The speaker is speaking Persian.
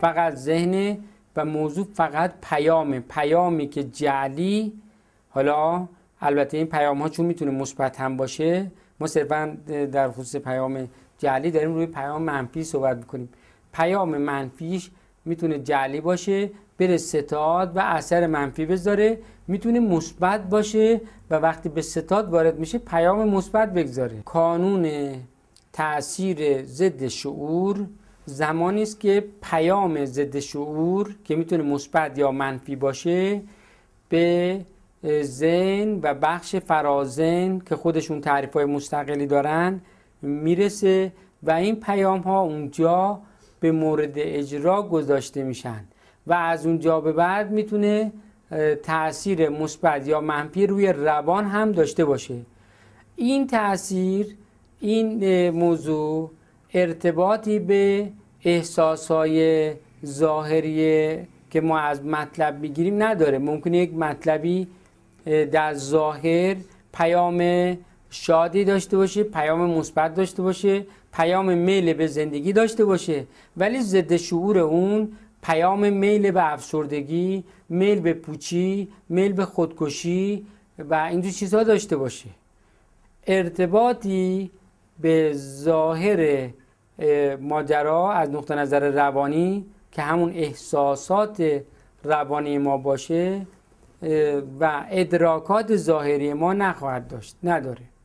فقط ذهن و موضوع فقط پیامه پیامی که جعلی حالا البته این پیام ها چون میتونه مثبت هم باشه ما صرفا در خصوص پیام جعلی داریم روی پیام منفی صحبت میکنیم پیام منفیش میتونه جعلی باشه بره ستاد و اثر منفی بذاره میتونه مثبت باشه و وقتی به ستاد وارد میشه پیام مثبت بگذاره کانون تاثیر ضد شعور زمانی است که پیام ضد شعور که میتونه مثبت یا منفی باشه به زن و بخش فرازن که خودشون تعریف های مستقلی دارن میرسه و این پیام ها اونجا به مورد اجرا گذاشته میشن و از اونجا به بعد میتونه تاثیر مثبت یا منفی روی روان هم داشته باشه این تاثیر این موضوع ارتباطی به احساسهای ظاهری که ما از مطلب میگیریم نداره ممکنه یک مطلبی در ظاهر پیام شادی داشته باشه پیام مثبت داشته باشه پیام میل به زندگی داشته باشه ولی ضد شعور اون پیام میل به افسردگی میل به پوچی میل به خودکشی و اینجور چیزها داشته باشه ارتباطی به ظاهر ماجرا از نقطه نظر روانی که همون احساسات روانی ما باشه و ادراکات ظاهری ما نخواهد داشت نداره